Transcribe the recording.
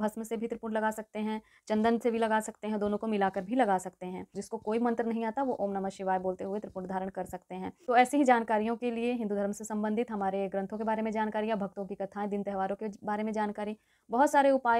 भस्म से भी त्रिपुट लगा सकते हैं चंदन से भी लगा सकते हैं दोनों को मिलाकर भी लगा सकते हैं जिसको कोई मंत्र नहीं आता वो ओम नमः शिवाय बोलते हुए त्रिपुट धारण कर सकते हैं तो ऐसी ही जानकारियों के लिए हिंदू धर्म से संबंधित हमारे ग्रंथों के बारे में जानकारियाँ भक्तों की कथाएं दिन त्योहारों के बारे में जानकारी बहुत सारे उपाय